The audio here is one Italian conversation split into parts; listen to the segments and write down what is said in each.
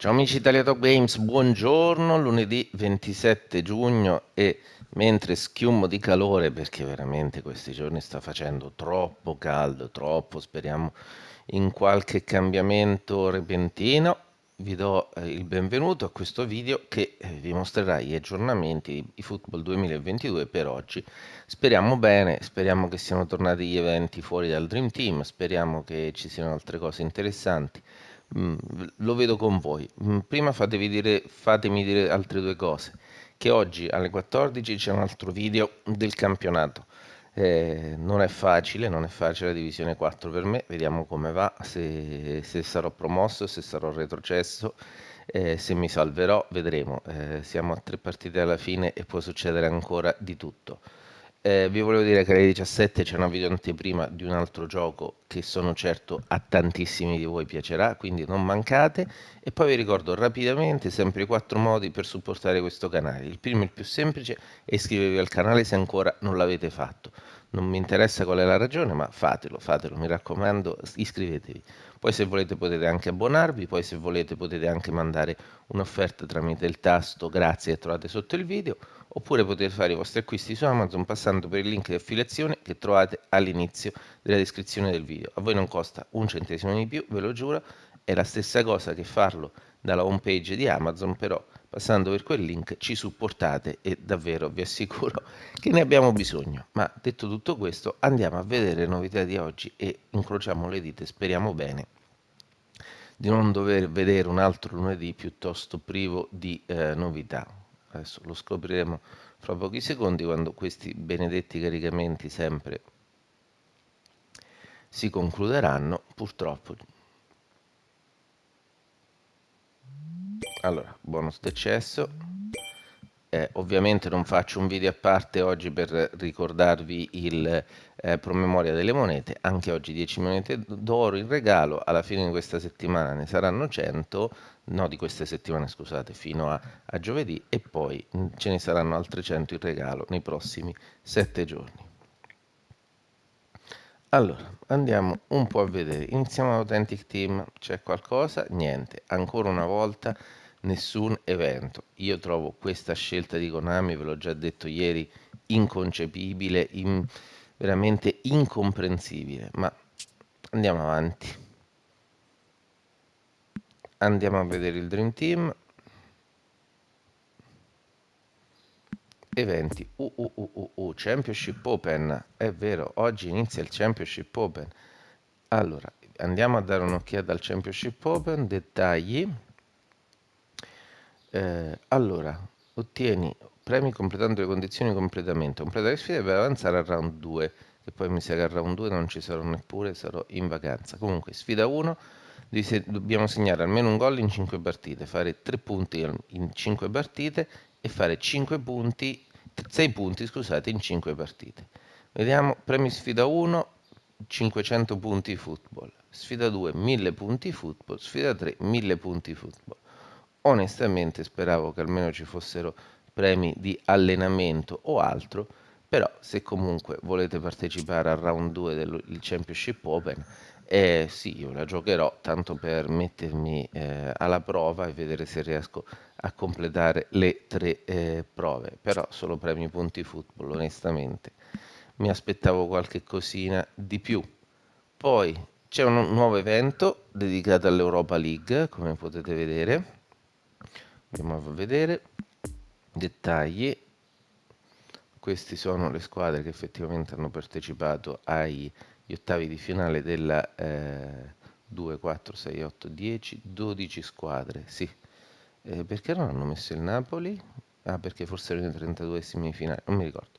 Ciao amici Italiato Games, buongiorno, lunedì 27 giugno e mentre schiummo di calore perché veramente questi giorni sta facendo troppo caldo, troppo, speriamo in qualche cambiamento repentino, vi do eh, il benvenuto a questo video che eh, vi mostrerà gli aggiornamenti di Football 2022 per oggi. Speriamo bene, speriamo che siano tornati gli eventi fuori dal Dream Team, speriamo che ci siano altre cose interessanti Mm, lo vedo con voi. Mm, prima dire, fatemi dire altre due cose, che oggi alle 14 c'è un altro video del campionato. Eh, non è facile, non è facile la divisione 4 per me, vediamo come va, se, se sarò promosso, se sarò retrocesso, eh, se mi salverò, vedremo. Eh, siamo a tre partite alla fine e può succedere ancora di tutto eh, vi volevo dire che alle 17 c'è una video anteprima di un altro gioco che sono certo a tantissimi di voi piacerà, quindi non mancate. E poi vi ricordo rapidamente sempre i quattro modi per supportare questo canale. Il primo, e il più semplice, è iscrivervi al canale se ancora non l'avete fatto non mi interessa qual è la ragione, ma fatelo, fatelo, mi raccomando, iscrivetevi. Poi se volete potete anche abbonarvi, poi se volete potete anche mandare un'offerta tramite il tasto grazie che trovate sotto il video, oppure potete fare i vostri acquisti su Amazon passando per il link di affiliazione che trovate all'inizio della descrizione del video. A voi non costa un centesimo di più, ve lo giuro, è la stessa cosa che farlo dalla home page di Amazon, però passando per quel link ci supportate e davvero vi assicuro che ne abbiamo bisogno. Ma detto tutto questo, andiamo a vedere le novità di oggi e incrociamo le dita, speriamo bene di non dover vedere un altro lunedì piuttosto privo di eh, novità. Adesso lo scopriremo fra pochi secondi quando questi benedetti caricamenti sempre si concluderanno, purtroppo allora bonus d'eccesso eh, ovviamente non faccio un video a parte oggi per ricordarvi il eh, promemoria delle monete anche oggi 10 monete d'oro in regalo alla fine di questa settimana ne saranno 100 no di queste settimane scusate fino a, a giovedì e poi mm, ce ne saranno altre 100 in regalo nei prossimi 7 giorni allora, andiamo un po' a vedere. Iniziamo da Authentic Team. C'è qualcosa? Niente. Ancora una volta nessun evento. Io trovo questa scelta di Konami, ve l'ho già detto ieri, inconcepibile, in, veramente incomprensibile, ma andiamo avanti. Andiamo a vedere il Dream Team. Eventi UUUU uh, uh, uh, Championship Open. È vero, oggi inizia il Championship Open. Allora, andiamo a dare un'occhiata al Championship Open, dettagli eh, allora, ottieni premi completando le condizioni completamente. completamento. Completa le sfide per avanzare al round 2, che poi mi sa che al round 2 non ci sarò neppure, sarò in vacanza. Comunque, sfida 1, dobbiamo segnare almeno un gol in 5 partite, fare 3 punti in 5 partite e fare 5 punti, 6 punti scusate, in 5 partite. Vediamo, premi sfida 1, 500 punti football, sfida 2, 1000 punti football, sfida 3, 1000 punti football onestamente speravo che almeno ci fossero premi di allenamento o altro, però se comunque volete partecipare al round 2 del Championship Open, eh, sì, io la giocherò tanto per mettermi eh, alla prova e vedere se riesco a completare le tre eh, prove, però solo premi punti football, onestamente. Mi aspettavo qualche cosina di più. Poi c'è un nuovo evento dedicato all'Europa League, come potete vedere, andiamo a vedere dettagli queste sono le squadre che effettivamente hanno partecipato agli ottavi di finale della eh, 2, 4, 6, 8, 10, 12 squadre, sì. Eh, perché non hanno messo il Napoli? Ah, perché forse erano i 32 semifinali non mi ricordo.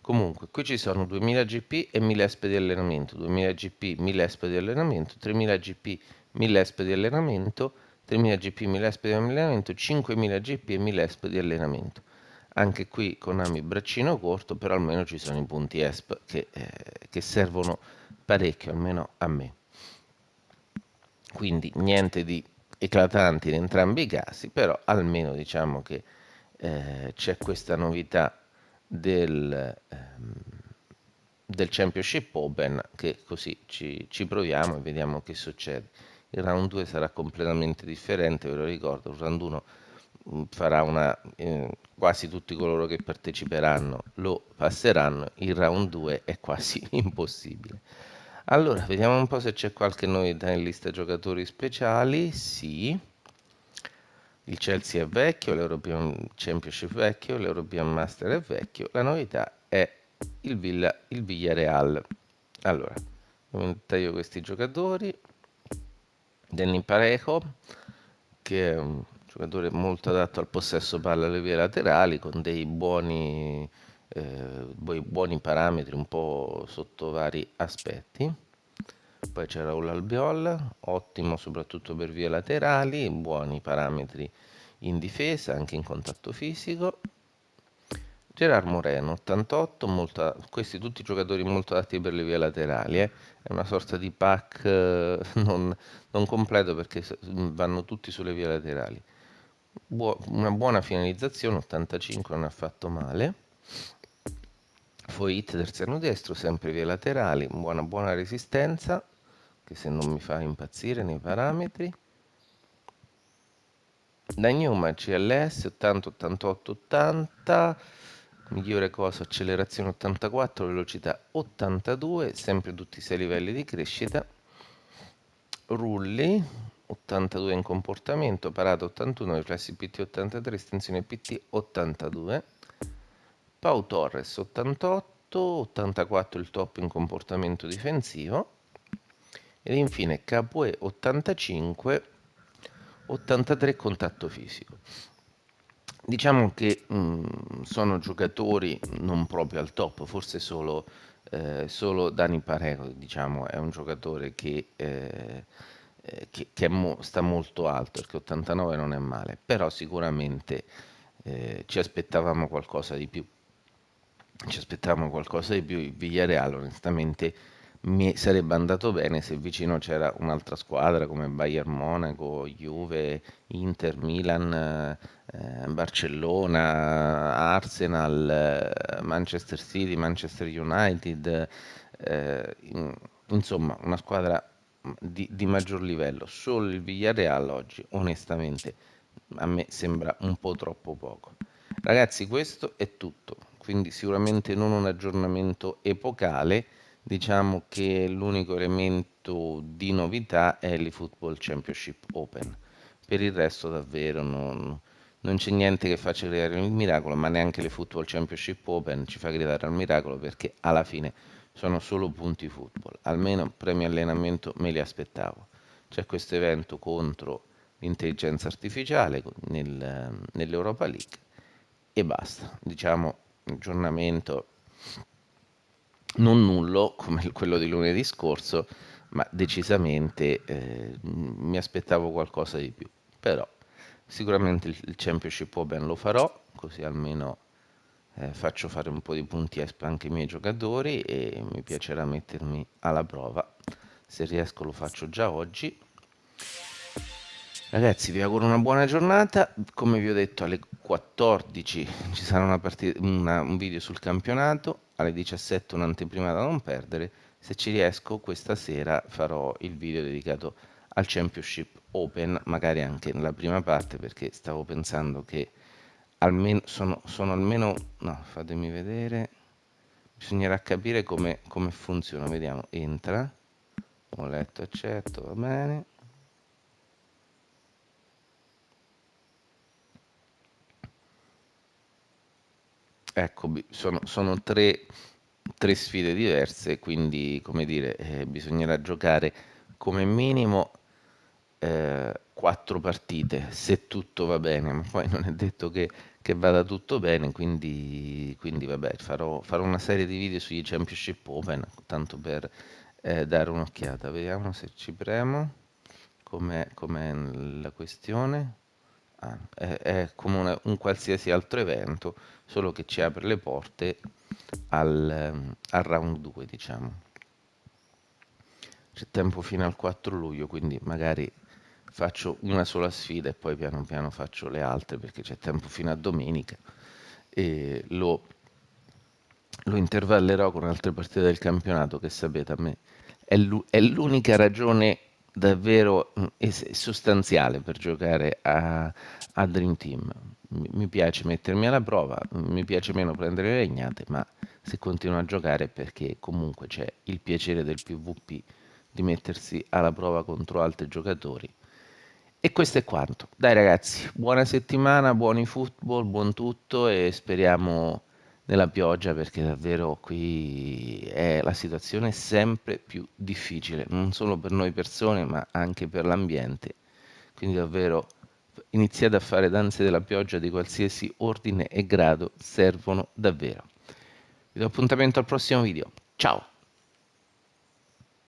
Comunque, qui ci sono 2000 GP e 1000 SP di allenamento, 2000 GP, 1000 SP di allenamento, 3000 GP, 1000 SP di allenamento, 3.000 GP 1000 ESP di allenamento, 5.000 GP e 1000 ESP di allenamento. Anche qui con Konami braccino corto, però almeno ci sono i punti ESP che, eh, che servono parecchio, almeno a me. Quindi niente di eclatanti in entrambi i casi, però almeno diciamo che eh, c'è questa novità del, ehm, del Championship Open che così ci, ci proviamo e vediamo che succede il round 2 sarà completamente differente, ve lo ricordo, il round 1 mm, farà una, eh, quasi tutti coloro che parteciperanno lo passeranno, il round 2 è quasi impossibile. Allora, vediamo un po' se c'è qualche novità in lista giocatori speciali, sì. Il Chelsea è vecchio, l'European Championship è vecchio, l'European Master è vecchio, la novità è il, Villa, il Villareal. Allora, taglio questi giocatori, Danny dell'Imparejo, che è un giocatore molto adatto al possesso palla alle vie laterali, con dei buoni, eh, buoni parametri un po' sotto vari aspetti. Poi c'è Raul Albiol, ottimo soprattutto per vie laterali, buoni parametri in difesa, anche in contatto fisico. Gerard Moreno, 88, molto, questi tutti giocatori molto adatti per le vie laterali, eh? è una sorta di pack eh, non, non, completo perché mm, vanno tutti sulle vie laterali. Buo, una buona finalizzazione, 85 non ha fatto male. Foit terzano destro, sempre vie laterali, buona, buona resistenza, che se non mi fa impazzire nei parametri. Da Newman CLS 80 88 80 migliore cosa accelerazione 84, velocità 82, sempre tutti i 6 livelli di crescita, rulli 82 in comportamento, parata 81, riflessi PT 83, estensione PT 82, Pau Torres 88, 84 il top in comportamento difensivo ed infine capoe 85, 83 contatto fisico. Diciamo che mh, mm, sono giocatori non proprio al top, forse solo, eh, solo Dani Parejo diciamo, è un giocatore che, eh, eh che, che mo, sta molto alto, perché 89 non è male, però sicuramente eh, ci aspettavamo qualcosa di più. Ci aspettavamo qualcosa di più, il Villareal onestamente mi sarebbe andato bene se vicino c'era un'altra squadra come Bayern Monaco, Juve, Inter, Milan, eh, Barcellona, Arsenal, eh, Manchester City, Manchester United, eh, in, insomma una squadra di, di, maggior livello. Solo il Villarreal oggi onestamente a me sembra un po' troppo poco. Ragazzi questo è tutto, quindi sicuramente non un aggiornamento epocale diciamo che l'unico elemento di novità è l'eFootball Championship Open. Per il resto davvero non, non c'è niente che faccia creare il miracolo, ma neanche l'eFootball Championship Open ci fa gridare al miracolo perché alla fine sono solo punti football. Almeno premi allenamento me li aspettavo. C'è questo evento contro l'intelligenza artificiale nel, nell'Europa League e basta. Diciamo aggiornamento non nullo come quello di lunedì scorso, ma decisamente eh, mi aspettavo qualcosa di più. Però sicuramente il Championship Open lo farò, così almeno eh, faccio fare un po' di punti anche ai miei giocatori e mi piacerà mettermi alla prova. Se riesco lo faccio già oggi. Ragazzi, vi auguro una buona giornata. Come vi ho detto, alle 14 ci sarà una partita, una, un video sul campionato alle 17 un'anteprima da non perdere. Se ci riesco questa sera farò il video dedicato al Championship Open, magari anche nella prima parte perché stavo pensando che almeno sono, sono almeno... no, fatemi vedere. Bisognerà capire come, come funziona. Vediamo, entra. Ho letto, accetto, va bene. ecco, sono, sono tre, tre, sfide diverse, quindi come dire, eh, bisognerà giocare come minimo eh, quattro partite, se tutto va bene, ma poi non è detto che, che vada tutto bene, quindi, quindi vabbè, farò, farò, una serie di video sugli Championship Open, tanto per eh, dare un'occhiata. Vediamo se ci premo, com'è, com'è la questione. Ah, è, come una, un qualsiasi altro evento, solo che ci apre le porte al, ehm, al round 2, diciamo. C'è tempo fino al 4 luglio, quindi magari faccio una sola sfida e poi piano piano faccio le altre perché c'è tempo fino a domenica e lo, lo intervallerò con altre partite del campionato che sapete a me è l'unica ragione davvero mm, sostanziale per giocare a, a Dream Team. Mi piace mettermi alla prova, mi piace meno prendere le regnate, ma se continuo a giocare perché comunque c'è il piacere del PvP di mettersi alla prova contro altri giocatori. E questo è quanto. Dai ragazzi, buona settimana, buoni football, buon tutto e speriamo nella pioggia perché davvero qui è la situazione è sempre più difficile, non solo per noi persone ma anche per l'ambiente. Quindi davvero iniziate a fare danze della pioggia di qualsiasi ordine e grado, servono davvero. Vi do appuntamento al prossimo video. Ciao!